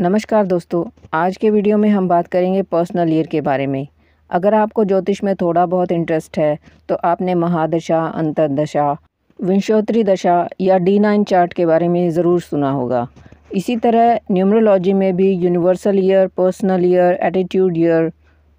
नमस्कार दोस्तों आज के वीडियो में हम बात करेंगे पर्सनल ईयर के बारे में अगर आपको ज्योतिष में थोड़ा बहुत इंटरेस्ट है तो आपने महादशा अंतरदशा विंशोत्तरी दशा या डी नाइन चार्ट के बारे में ज़रूर सुना होगा इसी तरह न्यूमरोलॉजी में भी universal year personal year attitude year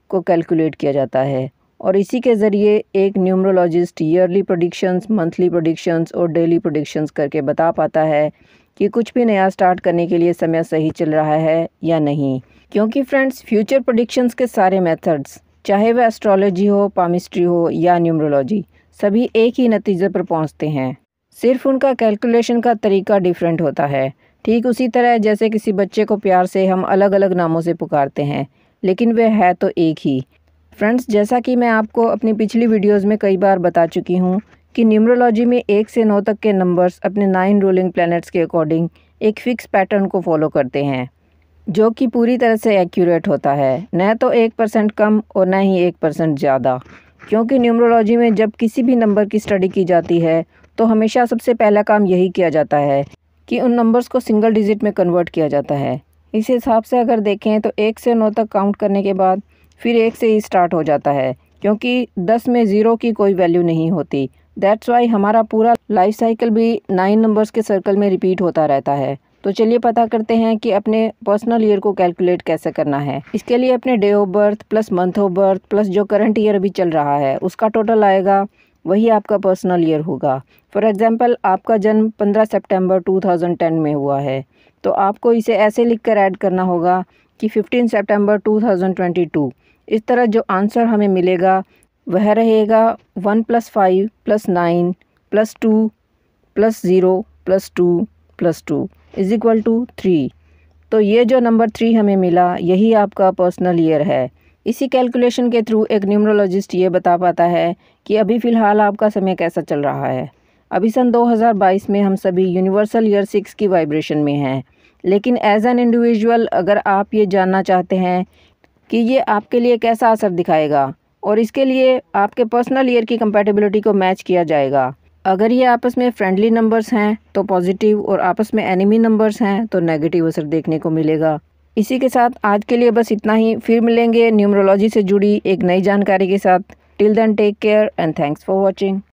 को कैलकुलेट किया जाता है और इसी के ज़रिए एक numerologist yearly predictions monthly predictions और डेली प्रोडिक्शंस करके बता पाता है कि कुछ भी नया स्टार्ट करने के लिए समय सही चल रहा है या नहीं क्योंकि फ्रेंड्स फ्यूचर प्रोडिक्शंस के सारे मेथड्स चाहे वह एस्ट्रोलॉजी हो पामिस्ट्री हो या न्यूमरोलॉजी सभी एक ही नतीजे पर पहुंचते हैं सिर्फ उनका कैलकुलेशन का तरीका डिफरेंट होता है ठीक उसी तरह जैसे किसी बच्चे को प्यार से हम अलग अलग नामों से पुकारते हैं लेकिन वह है तो एक ही फ्रेंड्स जैसा कि मैं आपको अपनी पिछली वीडियोस में कई बार बता चुकी हूँ कि न्यूमरोलॉजी में एक से नौ तक के नंबर्स अपने नाइन रूलिंग प्लैनेट्स के अकॉर्डिंग एक फ़िक्स पैटर्न को फॉलो करते हैं जो कि पूरी तरह से एक्यूरेट होता है न तो एक परसेंट कम और न ही एक परसेंट ज़्यादा क्योंकि न्यूमरोलॉजी में जब किसी भी नंबर की स्टडी की जाती है तो हमेशा सबसे पहला काम यही किया जाता है कि उन नंबर्स को सिंगल डिजिट में कन्वर्ट किया जाता है इस हिसाब से अगर देखें तो एक से नौ तक काउंट करने के बाद फिर एक से ही स्टार्ट हो जाता है क्योंकि दस में ज़ीरो की कोई वैल्यू नहीं होती दैट्स वाई हमारा पूरा लाइफ साइकिल भी नाइन नंबर्स के सर्कल में रिपीट होता रहता है तो चलिए पता करते हैं कि अपने पर्सनल ईयर को कैलकुलेट कैसे करना है इसके लिए अपने day of birth plus month of birth plus जो करंट ईयर अभी चल रहा है उसका टोटल आएगा वही आपका पर्सनल ईयर होगा फॉर एग्ज़ाम्पल आपका जन्म 15 सितंबर 2010 में हुआ है तो आपको इसे ऐसे लिख कर ऐड करना होगा कि 15 सितंबर 2022 इस तरह जो आंसर हमें मिलेगा वह रहेगा one plus five plus nine plus two plus zero plus two plus two is equal to three तो ये जो नंबर थ्री हमें मिला यही आपका पर्सनल ईयर है इसी कैलकुलेशन के थ्रू एक न्यूमरोलॉजिस्ट ये बता पाता है कि अभी फ़िलहाल आपका समय कैसा चल रहा है अभी सन 2022 में हम सभी यूनिवर्सल ईयर सिक्स की वाइब्रेशन में हैं लेकिन एज एन इंडिविजुअल अगर आप ये जानना चाहते हैं कि ये आपके लिए कैसा असर दिखाएगा और इसके लिए आपके पर्सनल ईयर की कंपेटेबिलिटी को मैच किया जाएगा अगर ये आपस में फ्रेंडली नंबर्स हैं तो पॉजिटिव और आपस में एनिमी नंबर्स हैं तो नेगेटिव असर देखने को मिलेगा इसी के साथ आज के लिए बस इतना ही फिर मिलेंगे न्यूमरोलॉजी से जुड़ी एक नई जानकारी के साथ till then take care and thanks for watching